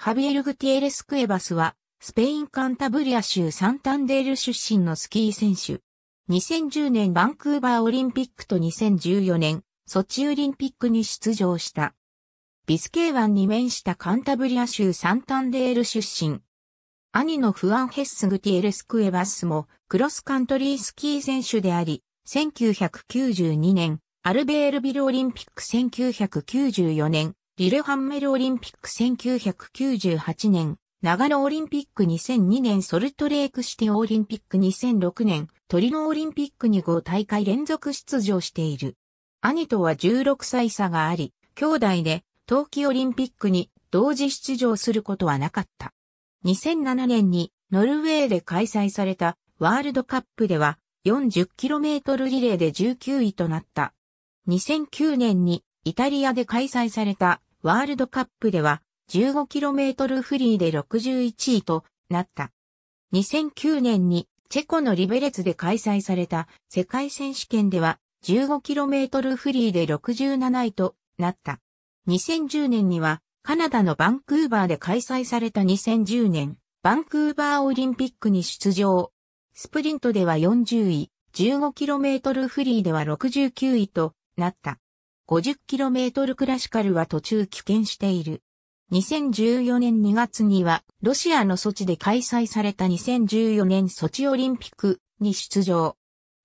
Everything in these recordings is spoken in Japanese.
ハビエル・グティエレス・クエバスは、スペイン・カンタブリア州サンタンデール出身のスキー選手。2010年バンクーバーオリンピックと2014年、ソチオリンピックに出場した。ビスケー湾に面したカンタブリア州サンタンデール出身。兄のフアン・ヘッス・グティエレス・クエバスも、クロスカントリースキー選手であり、1992年、アルベールビルオリンピック1994年、リレハンメルオリンピック1998年、長野オリンピック2002年ソルトレークシティオリンピック2006年、トリノオリンピックに5大会連続出場している。兄とは16歳差があり、兄弟で冬季オリンピックに同時出場することはなかった。2007年にノルウェーで開催されたワールドカップでは 40km リレーで19位となった。2009年にイタリアで開催されたワールドカップでは 15km フリーで61位となった。2009年にチェコのリベレツで開催された世界選手権では 15km フリーで67位となった。2010年にはカナダのバンクーバーで開催された2010年バンクーバーオリンピックに出場。スプリントでは40位、15km フリーでは69位となった。50km クラシカルは途中棄権している。2014年2月には、ロシアの措置で開催された2014年ソチオリンピックに出場。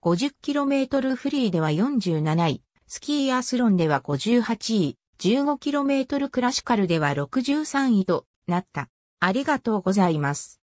50km フリーでは47位、スキーアスロンでは58位、15km クラシカルでは63位となった。ありがとうございます。